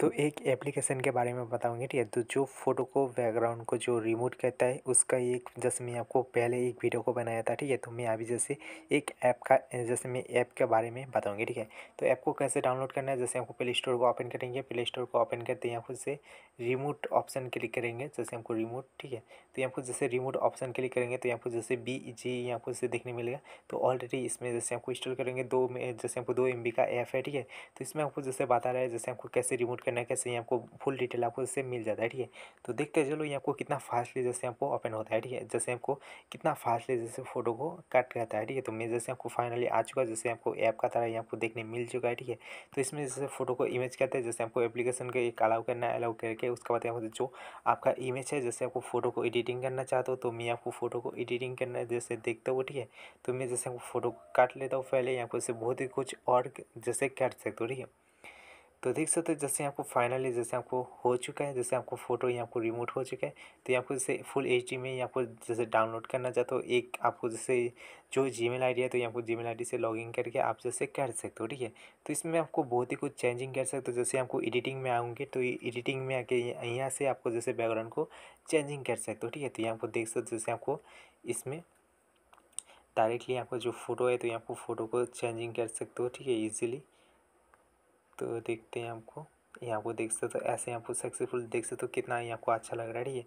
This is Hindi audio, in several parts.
तो एक एप्लीकेशन के बारे में बताऊंगी ठीक है तो जो फोटो को बैकग्राउंड को जो रिमूव करता है उसका एक जैसे मैं आपको पहले एक वीडियो को बनाया था ठीक है तो मैं अभी जैसे एक ऐप का जैसे मैं ऐप के बारे में बताऊंगी ठीक है तो ऐप को कैसे डाउनलोड करना है जैसे आपको प्ले स्टोर को ओपन करेंगे प्ले स्टोर को ओपन करते हैं आपको जैसे रिमोट ऑप्शन क्लिक करेंगे जैसे हमको रिमोट ठीक है तो यहाँ पर जैसे रिमोट ऑप्शन क्लिक करेंगे तो यहाँ पर जैसे बी जी यहाँ पर देखने मिलेगा तो ऑलरेडी इसमें जैसे आपको इंस्टॉल करेंगे दो में जैसे आपको दो एम का ऐप है ठीक है तो इसमें आपको जैसे बता रहा है जैसे आपको कैसे रिमोट करना है कैसे यहाँ आपको फुल डिटेल आपको इससे मिल जाता है ठीक है तो देखते चलो यहाँ को कितना फास्टली जैसे आपको ओपन होता है ठीक है जैसे आपको कितना फास्टली जैसे फ़ोटो को कट रहता है ठीक है तो मैं जैसे आपको फाइनली आ चुका जैसे आपको ऐप का तरह यहाँ को देखने मिल चुका है ठीक है तो इसमें जैसे फ़ोटो को इमेज कहते हैं जैसे आपको एप्लीकेशन के एक अलाउ करना अलाउ करके उसके बाद यहाँ जो आपका इमेज है जैसे आपको फ़ोटो को एडिटिंग करना चाहते हो तो मैं आपको फ़ोटो को एडिटिंग करना जैसे देखते हो ठीक है तो मैं जैसे आपको फ़ोटो काट लेता हूँ पहले यहाँ को इससे बहुत ही कुछ और जैसे कर सकते हो ठीक है तो देख सकते हो जैसे आपको फाइनली जैसे आपको हो चुका है जैसे आपको फ़ोटो यहाँ आपको रिमोट हो चुका है तो यहाँ आपको जैसे फुल एच में यहाँ आपको जैसे डाउनलोड करना चाहते हो तो एक आपको जैसे जो जी मेल है तो यहाँ आपको जी मेल से लॉग इन करके आप जैसे कर सकते हो ठीक है तो इसमें आपको बहुत ही कुछ चेंजिंग कर सकते हो जैसे आपको एडिटिंग में आऊँगे तो एडिटिंग में आके यहाँ से आपको जैसे बैकग्राउंड को चेंजिंग कर सकते हो ठीक है तो यहाँ आपको देख सकते हो जैसे आपको इसमें डायरेक्टली आपको जो फ़ोटो है तो यहाँ आपको फ़ोटो को चेंजिंग कर सकते हो ठीक है ईजिली तो देखते हैं आपको यहाँ को देख सकते हो तो ऐसे यहाँ को सक्सेसफुल देख सकते हो तो कितना ही आपको अच्छा लग रहा है ठीक है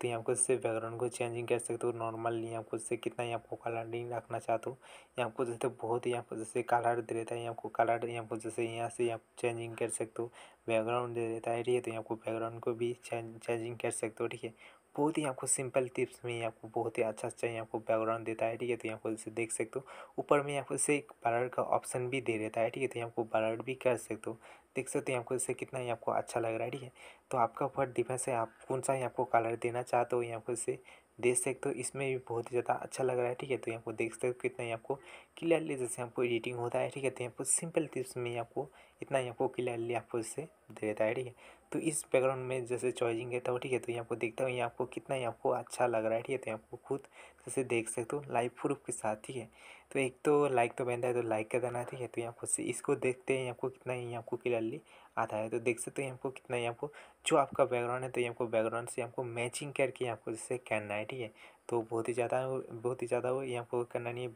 तो यहाँ को इससे बैकग्राउंड को चेंजिंग कर सकते हो नॉर्मली आपको इससे कितना ही आपको कलरिंग रखना चाहते हो यहाँ को जैसे बहुत ही पर जैसे कलर दे देता है को कलर यहाँ आपको जैसे यहाँ से आप चेंजिंग कर सकते हो बैकग्राउंड दे देता है ठीक है तो यहाँ को बैकग्राउंड को भी चेंजिंग कर सकते हो ठीक है बहुत ही आपको सिंपल टिप्स में आपको बहुत ही अच्छा अच्छा यहाँ को बैकग्राउंड देता है ठीक है तो यहाँ को इसे देख सकते हो ऊपर में आपको इसे एक बलर का ऑप्शन भी दे देता है ठीक है तो यहाँ को बलर भी कर सकते हो देख सकते हो यहाँ को इसे कितना ही आपको अच्छा लग रहा है ठीक है तो आपका ऊपर डिफेंस है आप कौन सा ही आपको कलर देना चाहते हो यहाँ को इसे देख सकते हो इसमें भी बहुत ही ज़्यादा अच्छा लग रहा है ठीक है तो यहाँ को देख सकते हो कितना ही आपको क्लियरली जैसे आपको एडिटिंग होता है ठीक है तो यहाँ पर सिंपल टिप्स में आपको इतना ही आपको क्लियरली आपको इसे दे देता है ठीक है तो इस बैकग्राउंड में जैसे चॉइजिंग कहता हूँ ठीक है तो यहाँ आपको देखता हूँ ये आपको कितना ही आपको अच्छा लग रहा है ठीक है तो आपको खुद जैसे देख सकते हो लाइव प्रूफ के साथ ठीक है तो एक तो लाइक तो बनता है तो लाइक कर देना ठीक है तो यहाँ खुद से इसको देखते हैं आपको कितना ही आपको क्लियरली आता है तो देख सकते हो आपको कितना ही आपको जो आपका बैकग्राउंड है तो ये आपको बैकग्राउंड से आपको मैचिंग करके आपको जैसे करना है ठीक है तो बहुत ही ज़्यादा बहुत ही ज़्यादा वो ये आपको करना नहीं है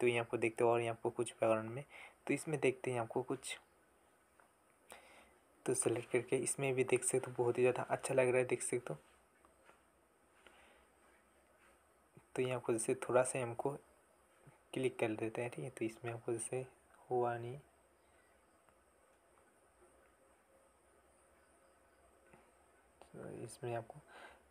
तो यहाँ आपको देखते हो और यहाँ आपको कुछ बैकग्राउंड में तो इसमें देखते हैं आपको कुछ तो सेलेक्ट करके इसमें भी देख सकते हो बहुत ही ज़्यादा अच्छा लग रहा है देख सकते हो तो ये आपको जैसे थोड़ा सा हमको क्लिक कर देते हैं ठीक है तो इसमें आपको जैसे हुआ नहीं तो इसमें आपको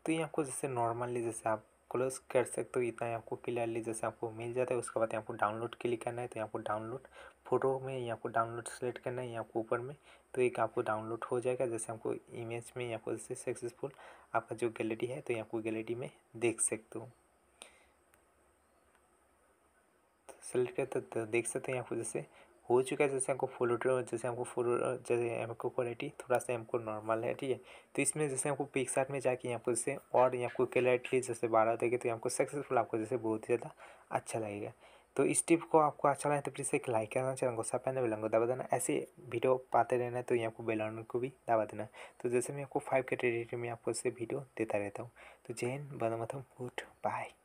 तो ये आपको जैसे नॉर्मली जैसे आप क्लोज कर सकते हो इतना तो ही आपको क्लियरली जैसे आपको मिल जाता है उसके बाद यहाँ को डाउनलोड क्लिक करना है तो यहाँ को डाउनलोड फोटो में यहाँ को डाउनलोड सेलेक्ट करना है यहाँ को ऊपर में तो एक आपको डाउनलोड हो जाएगा जैसे आपको इमेज में यहाँ को जैसे सक्सेसफुल आपका जो गैलरी है तो यहाँ को गैलरी में देख सकते हो सेलेक्ट तो करते तो देख सकते हैं यहाँ को जैसे हो चुका है जैसे हमको फुल जैसे हमको फुल जैसे हमको क्वालिटी थोड़ा सा हमको नॉर्मल है ठीक है तो इसमें जैसे हमको पिक सार्ट में जाके पर जैसे और यहाँ को क्लैरिटी जैसे बारह देखे तो को सक्सेसफुल आपको जैसे बहुत ही ज़्यादा अच्छा लगेगा तो इस टिप को आपको अच्छा लगे तो प्लीज़ एक लाइक करना चैनल को सब पहले बेलन को दबा देना ऐसे वीडियो पाते रहना है तो यहाँ को बेलन को भी दबा देना तो जैसे मैं आपको फाइव कैटेगरी में आपको इससे वीडियो देता रहता हूँ तो जैन बदमथम गुड बाय